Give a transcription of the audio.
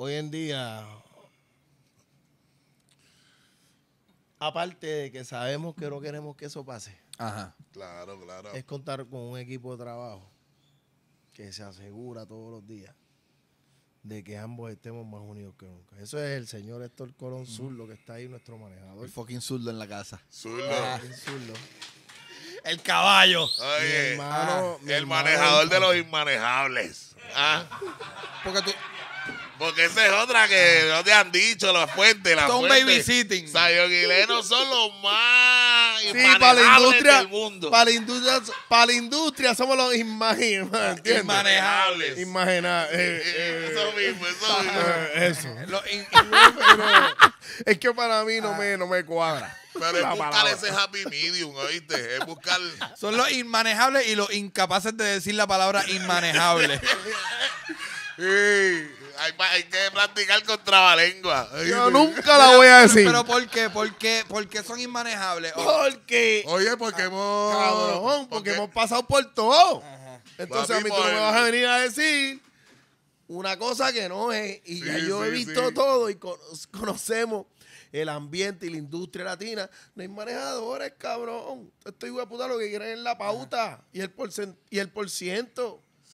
hoy en día, aparte de que sabemos que no queremos que eso pase, Ajá. Claro, claro. es contar con un equipo de trabajo que se asegura todos los días de que ambos estemos más unidos que nunca. Eso es el señor Héctor Colón Zurlo, que está ahí, nuestro manejador. El fucking Zurdo en la casa. Zurdo. Ah, el caballo. el manejador de los inmanejables. Ah. Porque tú, porque esa es otra que no te han dicho las fuentes. Las son babysitting. no son los más sí, para la industria, del mundo. Para la industria, para la industria somos los inmanejables. Inmanejables. Imaginables. Eh, eh, eso mismo, eso ah, mismo. eso. es que para mí no ah. me, me cuadra. Pero es buscar ese happy medium, ¿oíste? Es buscar. Son los inmanejables y los incapaces de decir la palabra inmanejable. sí. Hay, que practicar contra trabalengua. Yo nunca la voy a decir. Pero ¿por qué? ¿Por qué, son inmanejables? Oh. Porque. Oye, porque ah, hemos. Cabrón, porque, hemos pasado por todo. Entonces a mí tú no me vas a venir a decir una cosa que no es. Y yo he visto todo y conocemos el ambiente y la industria latina. No hay manejadores, cabrón. Estoy puta lo que quieren es la pauta y el, y el por